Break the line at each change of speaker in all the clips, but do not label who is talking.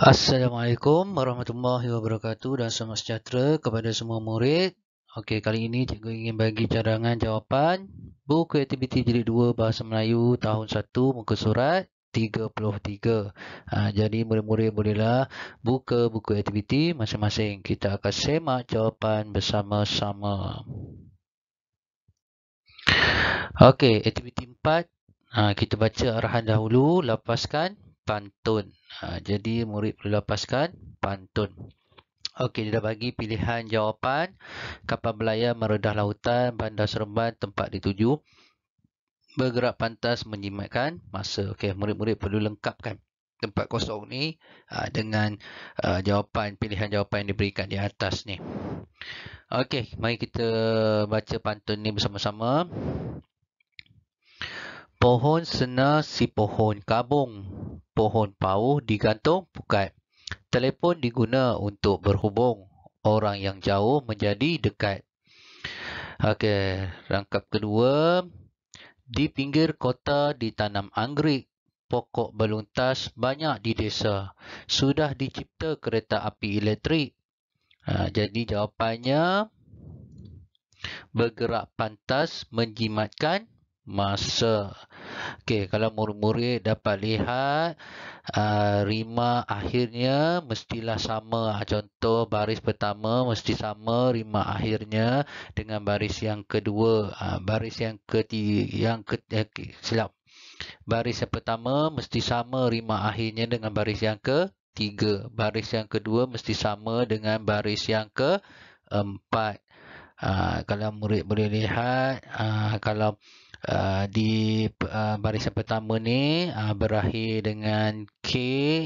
Assalamualaikum warahmatullahi wabarakatuh dan selamat sejahtera kepada semua murid. Okey, kali ini cikgu ingin bagi cadangan jawapan buku aktiviti jilid 2 Bahasa Melayu tahun 1 muka surat 33. Ha, jadi murid-murid bolehlah buka buku aktiviti masing-masing. Kita akan semak jawapan bersama-sama. Okey, aktiviti 4. Ha, kita baca arahan dahulu, lepaskan pantun. Ha, jadi murid perlu lepaskan pantun. Okey, dia dah bagi pilihan jawapan. Kapal belayar meredah lautan, bandar Seremban, tempat dituju. Bergerak pantas menjimatkan masa. Okey, murid-murid perlu lengkapkan tempat kosong ni aa, ha, dengan aa, ha, jawapan pilihan jawapan yang diberikan di atas ni. Okey, mari kita baca pantun ni bersama-sama. Pohon sena si pohon kabung. Pohon pauh digantung pukat. Telepon diguna untuk berhubung. Orang yang jauh menjadi dekat. Okey, rangkap kedua. Di pinggir kota ditanam anggrek. Pokok beluntas banyak di desa. Sudah dicipta kereta api elektrik. Ha, jadi jawapannya, bergerak pantas menjimatkan masa. Okey, kalau murid-murid dapat lihat uh, rima akhirnya mestilah sama. Ah, contoh baris pertama mesti sama rima akhirnya dengan baris yang kedua, uh, baris yang ketiga, yang ketiga, eh, silap. Baris yang pertama mesti sama rima akhirnya dengan baris yang ke tiga, Baris yang kedua mesti sama dengan baris yang keempat. Uh, kalau murid boleh lihat, uh, kalau... Ah, di uh, barisan pertama ni uh, berakhir dengan K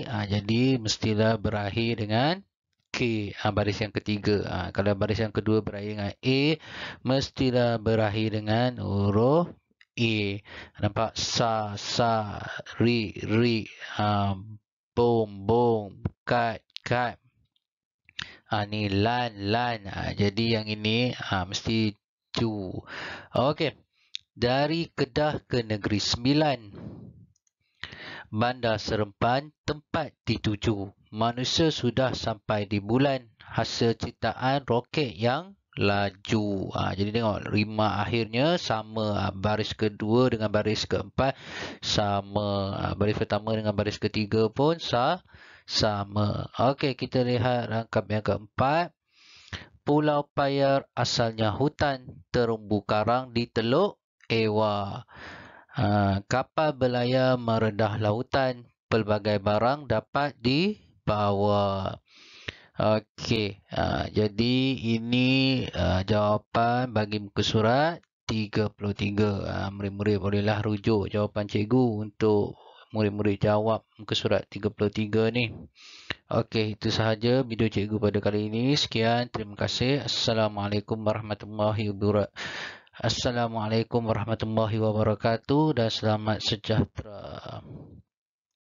uh, jadi mestilah berakhir dengan K uh, baris yang ketiga uh, kalau baris yang kedua berakhir dengan A mestilah berakhir dengan huruf E nampak sa sa ri ri um, bom bom kat kat uh, ni lan lan uh, jadi yang ini uh, mesti cu okey dari Kedah ke Negeri Sembilan. Bandar Serempan tempat dituju. Manusia sudah sampai di bulan. Hasil ciptaan roket yang laju. Ha, jadi tengok rima akhirnya sama ha, baris kedua dengan baris keempat sama ha, baris pertama dengan baris ketiga pun sa sama. Okey kita lihat rangkap yang keempat. Pulau Payar asalnya hutan terumbu karang di Teluk sewa uh, kapal berlayar meredah lautan pelbagai barang dapat dibawa Okey, uh, jadi ini uh, jawapan bagi muka surat 33 uh, murid-murid bolehlah rujuk jawapan cikgu untuk murid-murid jawab muka surat 33 ni Okey, itu sahaja video cikgu pada kali ini. Sekian, terima kasih. Assalamualaikum warahmatullahi wabarakatuh. Assalamualaikum warahmatullahi wabarakatuh dan selamat sejahtera.